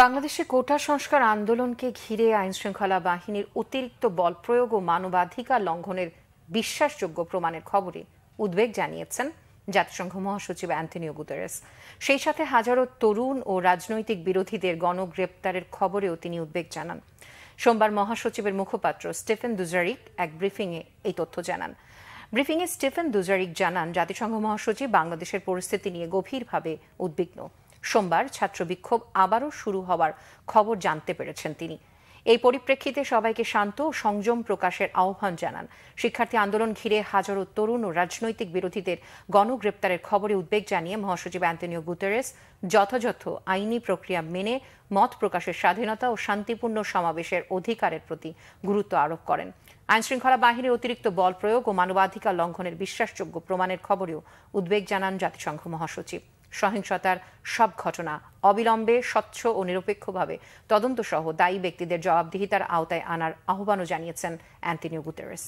বাংলাদেশে কোটা সংস্কার আন্দোলনকে ঘিরে আইনশৃঙ্খলা বাহিনীর অতিরিক্ত বল প্রয়োগ ও মানবাধিকার লঙ্ঘনের বিশ্বাসযোগ্য প্রমাণের খবরে উদ্বেগ জানিয়েছেন জাতিসংঘ মহাসচিব অ্যান্থনিও গুতেরেস সেই সাথে হাজারো তরুণ ও রাজনৈতিক বিরোধীদের গণগ্রেপ্তারের খবরেও তিনি উদ্বেগ জানান সোমবার মহাসচিবের মুখপাত্র স্টিফেন দুজারিক এক ব্রিফিংয়ে এই তথ্য জানান ব্রিফিংয়ে স্টিফেন দুজারিক জানান জাতিসংঘ মহাসচিব বাংলাদেশের পরিস্থিতি নিয়ে গভীরভাবে উদ্বিগ্ন সোমবার ছাত্র বিক্ষোভ আবারও শুরু হওয়ার খবর জানতে পেরেছেন তিনি এই পরিপ্রেক্ষিতে সবাইকে শান্ত ও সংযম প্রকাশের আহ্বান জানান শিক্ষার্থী আন্দোলন ঘিরে হাজারো তরুণ ও রাজনৈতিক বিরোধীদের গণগ্রেপ্তারের খবরে উদ্বেগ জানিয়ে মহাসচিব অ্যান্টনিও গুতেরেস যথাযথ আইনি প্রক্রিয়া মেনে মত প্রকাশের স্বাধীনতা ও শান্তিপূর্ণ সমাবেশের অধিকারের প্রতি গুরুত্ব আরোপ করেন আইনশৃঙ্খলা বাহিনীর অতিরিক্ত বল প্রয়োগ ও মানবাধিকার লঙ্ঘনের বিশ্বাসযোগ্য প্রমাণের খবরেও উদ্বেগ জানান জাতিসংঘ মহাসচিব সহিংসতার সব ঘটনা অবিলম্বে স্বচ্ছ ও নিরপেক্ষভাবে তদন্তসহ দায়ী ব্যক্তিদের জবাবদিহিতার আওতায় আনার আহ্বানও জানিয়েছেন অ্যান্টনিও গুতেরেস